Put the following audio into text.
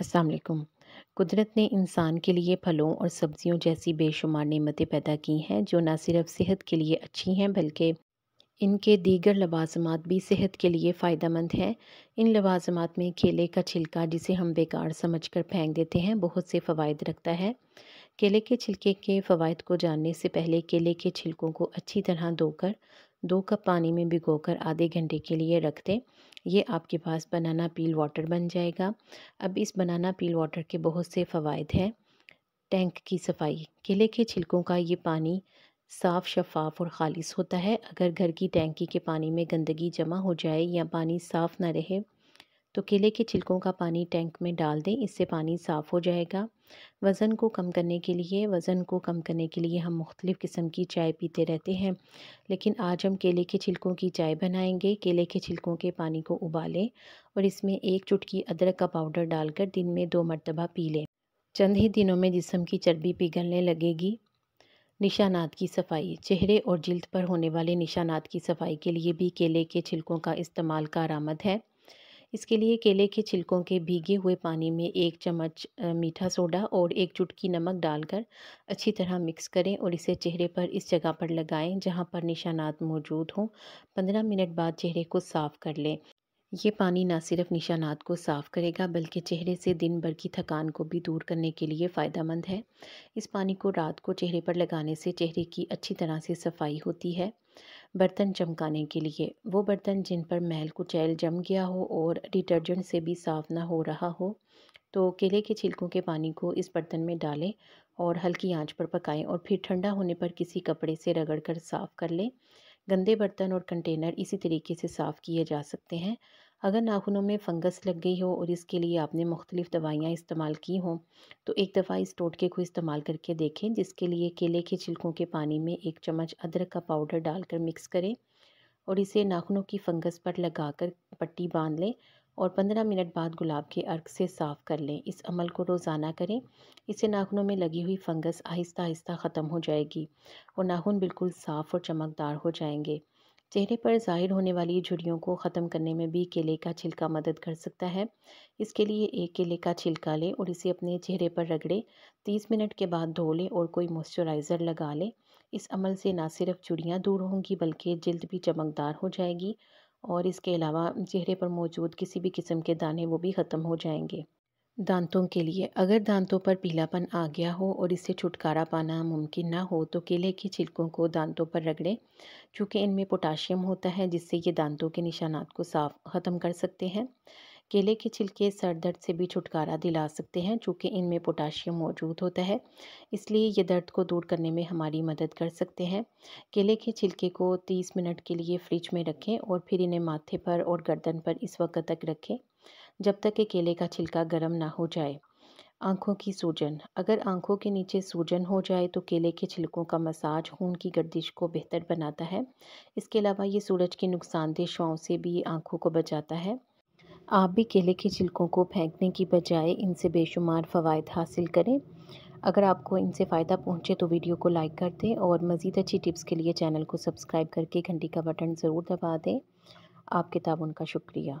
असलकुम कुदरत ने इंसान के लिए फलों और सब्ज़ियों जैसी बेशुमार नमतें पैदा की हैं जो न सिर्फ सेहत के लिए अच्छी हैं बल्कि इनके दीगर लवाजमात भी सेहत के लिए फ़ायदा हैं इन लवाजमात में केले का छिलका जिसे हम बेकार समझ कर फेंक देते हैं बहुत से फ़वाद रखता है केले के छिलके के फ़वाद को जानने से पहले केले के छिलकों को अच्छी तरह धोकर दो कप पानी में भिगोकर आधे घंटे के लिए रख दें ये आपके पास बनाना पील वाटर बन जाएगा अब इस बनाना पील वाटर के बहुत से फ़वाद हैं टैंक की सफाई केले के छिलकों का ये पानी साफ़ शफाफ और ख़ालिस होता है अगर घर की टैंकी के पानी में गंदगी जमा हो जाए या पानी साफ़ ना रहे तो केले के छिलकों का पानी टैंक में डाल दें इससे पानी साफ़ हो जाएगा वज़न को कम करने के लिए वज़न को कम करने के लिए हम मुख्तलिफ़ किस्म की चाय पीते रहते हैं लेकिन आज हम केले के छिलकों की चाय बनाएंगे केले के छिलकों के पानी को उबालें और इसमें एक चुटकी अदरक का पाउडर डालकर दिन में दो मरतबा पी लें चंद ही दिनों में जिसम की चर्बी पिघलने लगेगी निशानात की सफाई चेहरे और जल्द पर होने वाले निशानात की सफाई के लिए भी केले के छिलकों का इस्तेमाल कारामद है इसके लिए केले के छिलकों के भीगे हुए पानी में एक चम्मच मीठा सोडा और एक चुटकी नमक डालकर अच्छी तरह मिक्स करें और इसे चेहरे पर इस जगह पर लगाएं जहां पर निशानात मौजूद हों 15 मिनट बाद चेहरे को साफ़ कर लें ये पानी ना सिर्फ निशानात को साफ़ करेगा बल्कि चेहरे से दिन भर की थकान को भी दूर करने के लिए फ़ायदा मंद है इस पानी को रात को चेहरे पर लगाने से चेहरे की अच्छी तरह से सफाई होती है बर्तन चमकाने के लिए वो बर्तन जिन पर मैल कुचैल जम गया हो और डिटर्जेंट से भी साफ़ ना हो रहा हो तो केले के छिलकों के पानी को इस बर्तन में डालें और हल्की आंच पर पकाएं और फिर ठंडा होने पर किसी कपड़े से रगड़ कर साफ़ कर लें गंदे बर्तन और कंटेनर इसी तरीके से साफ़ किए जा सकते हैं अगर नाखूनों में फंगस लग गई हो और इसके लिए आपने मुख्तलिफ़ दवाइयाँ इस्तेमाल की हों तो एक दफ़ा इस टोटके को इस्तेमाल करके देखें जिसके लिए केले के छिलकों के पानी में एक चम्मच अदरक का पाउडर डालकर मिक्स करें और इसे नाखूनों की फंगस पर लगाकर पट्टी बांध लें और पंद्रह मिनट बाद गुलाब के अर्क से साफ़ कर लें इस अमल को रोज़ाना करें इससे नाखूनों में लगी हुई फंगस आहिस्ता आहिस्ता ख़त्म हो जाएगी और नाखून बिल्कुल साफ़ और चमकदार हो जाएंगे चेहरे पर ज़ाहिर होने वाली झुर्रियों को ख़त्म करने में भी केले का छिलका मदद कर सकता है इसके लिए एक केले का छिलका लें और इसे अपने चेहरे पर रगड़ें तीस मिनट के बाद धो लें और कोई मॉइस्चराइज़र लगा लें इस अमल से ना सिर्फ चुड़ियाँ दूर होंगी बल्कि जल्द भी चमकदार हो जाएगी और इसके अलावा चेहरे पर मौजूद किसी भी किस्म के दाने वो भी ख़त्म हो जाएंगे दांतों के लिए अगर दांतों पर पीलापन आ गया हो और इससे छुटकारा पाना मुमकिन ना हो तो केले के छिलकों को दांतों पर रगड़ें चूँकि इनमें पोटाशियम होता है जिससे ये दांतों के निशानात को साफ ख़त्म कर सकते हैं केले के छिलके सर दर्द से भी छुटकारा दिला सकते हैं चूँकि इनमें पोटाशियम मौजूद होता है इसलिए ये दर्द को दूर करने में हमारी मदद कर सकते हैं केले के छिलके को 30 मिनट के लिए फ्रिज में रखें और फिर इन्हें माथे पर और गर्दन पर इस वक्त तक रखें जब तक कि केले का छिलका गर्म ना हो जाए आंखों की सूजन अगर आंखों के नीचे सूजन हो जाए तो केले के छिलकों का मसाज खून की गर्दिश को बेहतर बनाता है इसके अलावा ये सूरज की नुकसानदेह शुआओं से भी आंखों को बचाता है आप भी केले के छिलकों को फेंकने की बजाय इनसे बेशुमार फ़वाद हासिल करें अगर आपको इनसे फ़ायदा पहुंचे तो वीडियो को लाइक कर दें और मज़ीद अच्छी टिप्स के लिए चैनल को सब्सक्राइब करके घंटी का बटन ज़रूर दबा दें आपके ताबन का शुक्रिया